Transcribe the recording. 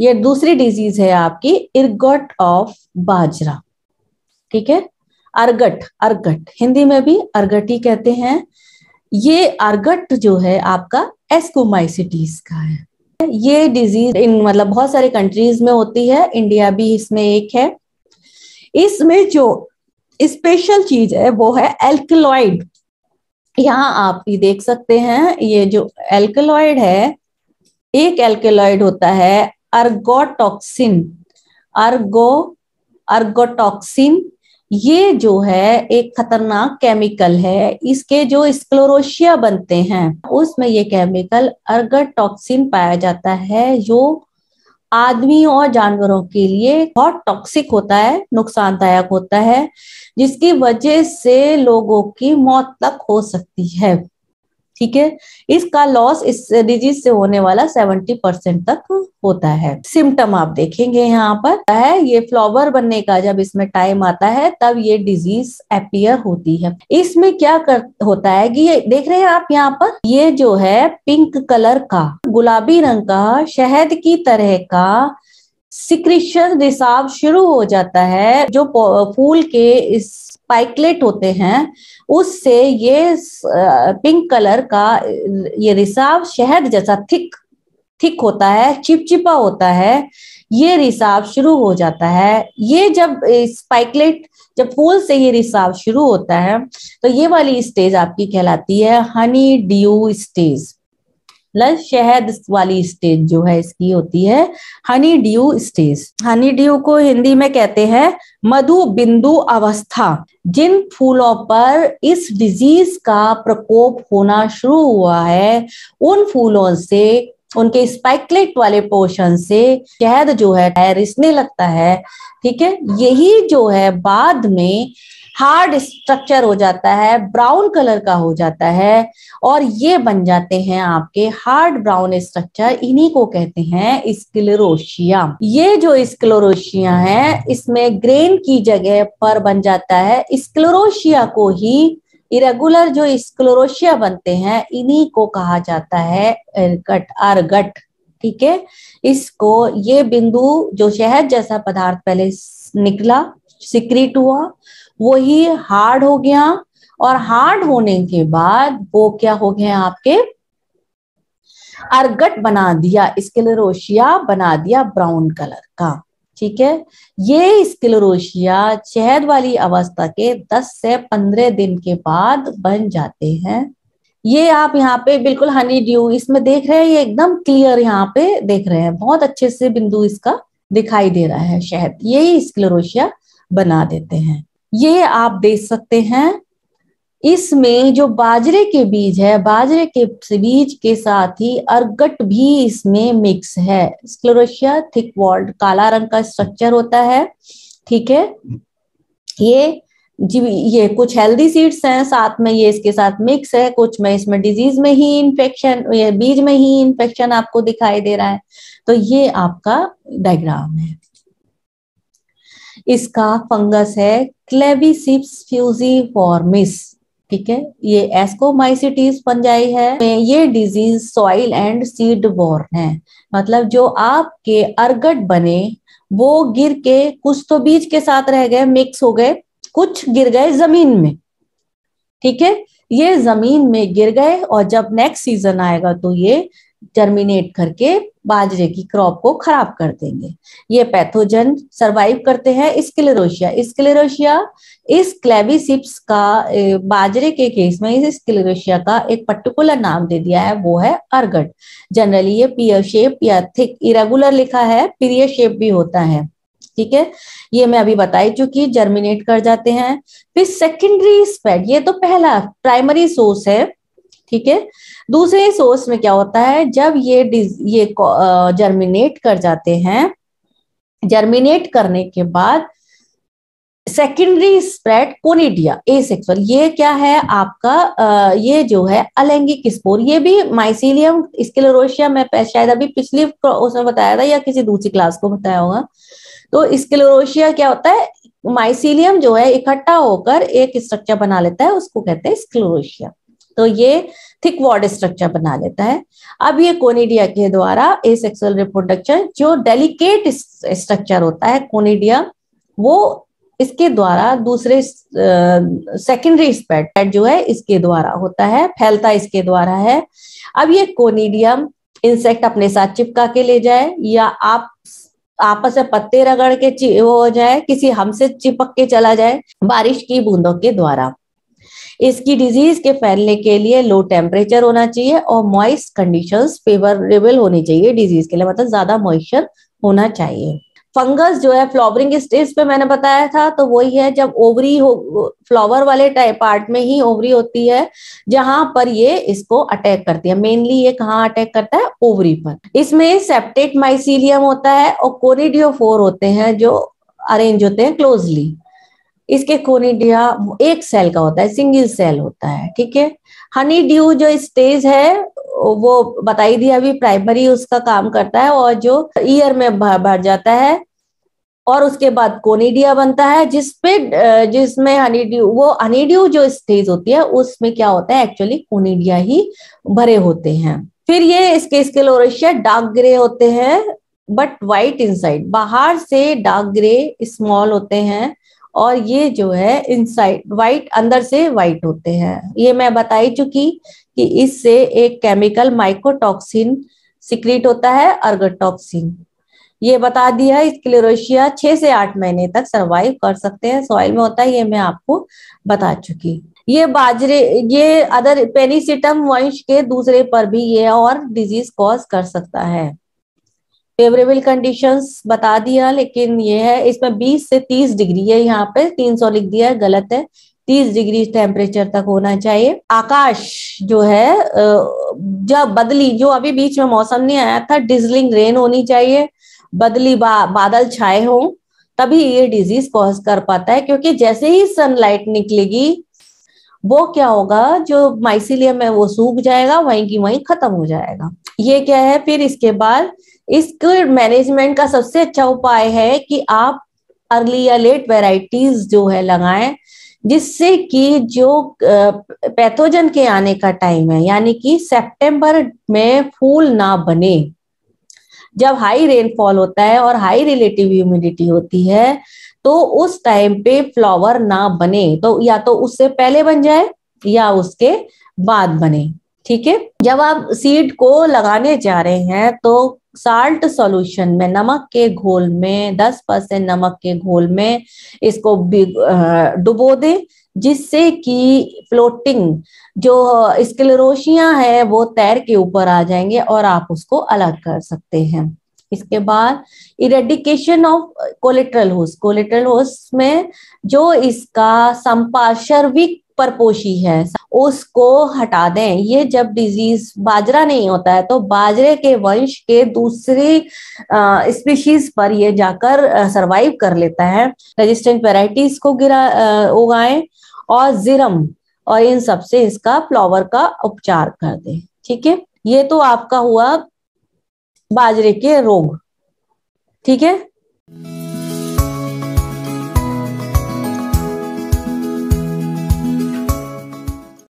ये दूसरी डिजीज है आपकी इर्गट ऑफ बाजरा ठीक है अर्गट अर्गट हिंदी में भी अर्गट ही कहते हैं ये अर्गट जो है आपका एस्कोमाइसिटीज का है ये डिजीज इन मतलब बहुत सारे कंट्रीज में होती है इंडिया भी इसमें एक है इसमें जो स्पेशल चीज है वो है एल्कलॉइड यहाँ आप ये देख सकते हैं ये जो एल्कलॉइड है एक एल्कलॉइड होता है अर्गोटॉक्सिन अर्गो अर्गोटॉक्सिन ये जो है एक खतरनाक केमिकल है इसके जो स्क्लोरोशिया बनते हैं उसमें ये केमिकल अर्गोटॉक्सिन पाया जाता है जो आदमी और जानवरों के लिए बहुत टॉक्सिक होता है नुकसानदायक होता है जिसकी वजह से लोगों की मौत तक हो सकती है ठीक है इसका लॉस इस डिजीज से होने वाला सेवेंटी परसेंट तक होता है सिम्टम आप देखेंगे यहाँ पर है ये फ्लावर बनने का जब इसमें टाइम आता है तब ये डिजीज अपियर होती है इसमें क्या कर होता है कि ये देख रहे हैं आप यहाँ पर ये जो है पिंक कलर का गुलाबी रंग का शहद की तरह का सिक्रिशन रिसाव शुरू हो जाता है जो फूल के इस स्पाइकलेट होते हैं उससे ये पिंक कलर का ये रिसाव शहद जैसा थिक थिक होता है चिपचिपा होता है ये रिसाव शुरू हो जाता है ये जब स्पाइकलेट जब फूल से ये रिसाव शुरू होता है तो ये वाली स्टेज आपकी कहलाती है हनी ड्यू स्टेज प्लस शहद वाली स्टेज जो है इसकी होती है honey dew stage honey dew को हिंदी में कहते हैं मधु बिंदु अवस्था जिन फूलों पर इस डिजीज का प्रकोप होना शुरू हुआ है उन फूलों से उनके स्पाइकलेट वाले पोर्शन से कैद जो है रिसने लगता है ठीक है यही जो है बाद में हार्ड स्ट्रक्चर हो जाता है ब्राउन कलर का हो जाता है और ये बन जाते हैं आपके हार्ड ब्राउन स्ट्रक्चर इन्हीं को कहते हैं स्क्लेरोशिया ये जो स्क्लेरोशिया है इसमें ग्रेन की जगह पर बन जाता है स्क्लेरोशिया को ही इरेगुलर जो स्क्लोरोशिया बनते हैं इन्हीं को कहा जाता है गट आर गट ठीक है इसको ये बिंदु जो शहद जैसा पदार्थ पहले निकला सिक्रीट हुआ वही हार्ड हो गया और हार्ड होने के बाद वो क्या हो गया आपके अर्गट बना दिया स्क्लेरोशिया बना दिया ब्राउन कलर का ठीक है ये स्क्लेरोशिया शहद वाली अवस्था के 10 से 15 दिन के बाद बन जाते हैं ये आप यहाँ पे बिल्कुल हनी ड्यू इसमें देख रहे हैं ये एकदम क्लियर यहाँ पे देख रहे हैं बहुत अच्छे से बिंदु इसका दिखाई दे रहा है शहद यही स्क्लेरोशिया बना देते हैं ये आप देख सकते हैं इसमें जो बाजरे के बीज है बाजरे के बीज के साथ ही अर्गट भी इसमें मिक्स है स्क्लोरोशिया थिक वॉल्ड काला रंग का स्ट्रक्चर होता है ठीक है ये जी ये कुछ हेल्दी सीड्स हैं साथ में ये इसके साथ मिक्स है कुछ में इसमें डिजीज में ही इन्फेक्शन ये बीज में ही इन्फेक्शन आपको दिखाई दे रहा है तो ये आपका डायग्राम है इसका फंगस है क्लेविसिप्स फॉर्मिस ठीक है ये एस्कोमाइसिटीज पंजाई है तो ये disease soil and seed borne है मतलब जो आपके अर्गट बने वो गिर के कुछ तो बीज के साथ रह गए मिक्स हो गए कुछ गिर गए जमीन में ठीक है ये जमीन में गिर गए और जब नेक्स्ट सीजन आएगा तो ये जर्मिनेट करके बाजरे की क्रॉप को खराब कर देंगे ये पैथोजन सरवाइव करते हैं स्क्लेरोशिया स्क्लेरोशिया इस क्लेबिसिप्स का बाजरे के केस में इस स्क्लेरोशिया का एक पर्टिकुलर नाम दे दिया है वो है अर्गट जनरली ये पीयर शेप या थिक इरेगुलर लिखा है पीरियर शेप भी होता है ठीक है ये मैं अभी बताई चुकी जर्मिनेट कर जाते हैं फिर सेकेंडरी स्पेड ये तो पहला प्राइमरी सोर्स है ठीक है दूसरे सोर्स में क्या होता है जब ये ये जर्मिनेट कर जाते हैं जर्मिनेट करने के बाद सेकेंडरी स्प्रेड कोनिडिया सेक्सुअल ये क्या है आपका आ, ये जो है अलैंगिक स्पोर ये भी माइसिलियम स्केलोरोशिया में शायद अभी पिछली उसमें बताया था या किसी दूसरी क्लास को बताया होगा तो स्केलोरोशिया क्या होता है माइसिलियम जो है इकट्ठा होकर एक स्ट्रक्चर बना लेता है उसको कहते हैं स्क्लोरोशिया तो ये थिक वॉर्ड स्ट्रक्चर बना लेता है अब ये कोनिडिया के द्वारा सेक्सुअल रिप्रोडक्शन जो डेलिकेट स्ट्रक्चर होता है कोनिडिया वो इसके द्वारा दूसरे सेकेंडरी स्पेट जो है इसके द्वारा होता है फैलता इसके द्वारा है अब ये कोनिडियम इंसेक्ट अपने साथ चिपका के ले जाए या आप आपस में पत्ते रगड़ के वो हो जाए किसी हमसे चिपक के चला जाए बारिश की बूंदों के द्वारा इसकी डिजीज के फैलने के लिए लो टेम्परेचर होना चाहिए और मॉइस्ट कंडीशन फेवरेबल होनी चाहिए डिजीज के लिए मतलब ज्यादा मॉइस्चर होना चाहिए फंगस जो है फ्लॉवरिंग स्टेज पे मैंने बताया था तो वही है जब ओवरी हो फ्लावर वाले टाइप पार्ट में ही ओवरी होती है जहां पर ये इसको अटैक करती है मेनली ये कहाँ अटैक करता है ओवरी पर इसमें सेप्टेट माइसीलियम होता है और कोरिडियोफोर होते हैं जो अरेंज होते हैं क्लोजली इसके कोनिडिया एक सेल का होता है सिंगल सेल होता है ठीक है हनी ड्यू जो स्टेज है वो बताई दिया अभी प्राइमरी उसका काम करता है और जो ईयर में भर जाता है और उसके बाद कोनिडिया बनता है जिसपे जिसमें हनीड्यू वो हनीड्यू जो स्टेज होती है उसमें क्या होता है एक्चुअली कोनिडिया ही भरे होते हैं फिर ये इसके स्केल डार्क ग्रे होते हैं बट व्हाइट इनसाइड बाहर से डार्क ग्रे स्मॉल होते हैं और ये जो है इनसाइड वाइट अंदर से वाइट होते हैं ये मैं बताई चुकी कि इससे एक केमिकल माइकोटॉक्सिन सिक्रीट होता है अर्गोटॉक्सिन ये बता दिया क्लोरोशिया छह से आठ महीने तक सरवाइव कर सकते हैं सॉइल में होता है ये मैं आपको बता चुकी ये बाजरे ये अदर पेनीसिटम वंश के दूसरे पर भी ये और डिजीज कॉज कर सकता है फेवरेबल कंडीशंस बता दिया लेकिन ये है इसमें 20 से 30 डिग्री है यहाँ पे 300 लिख दिया है गलत है 30 डिग्री टेम्परेचर तक होना चाहिए आकाश जो है जब बदली जो अभी बीच में मौसम नहीं आया था डिजलिंग रेन होनी चाहिए बदली बा, बादल छाए हो तभी ये डिजीज कॉज कर पाता है क्योंकि जैसे ही सनलाइट निकलेगी वो क्या होगा जो माइसिलियम है वो सूख जाएगा वहीं की वहीं खत्म हो जाएगा ये क्या है फिर इसके बाद इसके मैनेजमेंट का सबसे अच्छा उपाय है कि आप अर्ली या लेट वेराइटीज जो है लगाएं जिससे कि जो पैथोजन के आने का टाइम है यानी कि सितंबर में फूल ना बने जब हाई रेनफॉल होता है और हाई रिलेटिव ह्यूमिडिटी होती है तो उस टाइम पे फ्लावर ना बने तो या तो उससे पहले बन जाए या उसके बाद बने ठीक है जब आप सीड को लगाने जा रहे हैं तो साल्ट सॉल्यूशन में नमक के घोल में 10 परसेंट नमक के घोल में इसको डुबो दें जिससे कि फ्लोटिंग जो स्क्लेरोशिया है वो तैर के ऊपर आ जाएंगे और आप उसको अलग कर सकते हैं इसके बाद eradication of collateral host collateral host में जो इसका संपाशर्विक परपोशी है उसको हटा दें ये जब डिजीज बाजरा नहीं होता है तो बाजरे के वंश के दूसरी स्पीशीज पर ये जाकर सरवाइव कर लेता है रेजिस्टेंट वेराइटीज को गिरा उगाए और जिरम और इन सबसे इसका फ्लावर का उपचार कर दे ठीक है ये तो आपका हुआ बाजरे के रोग ठीक है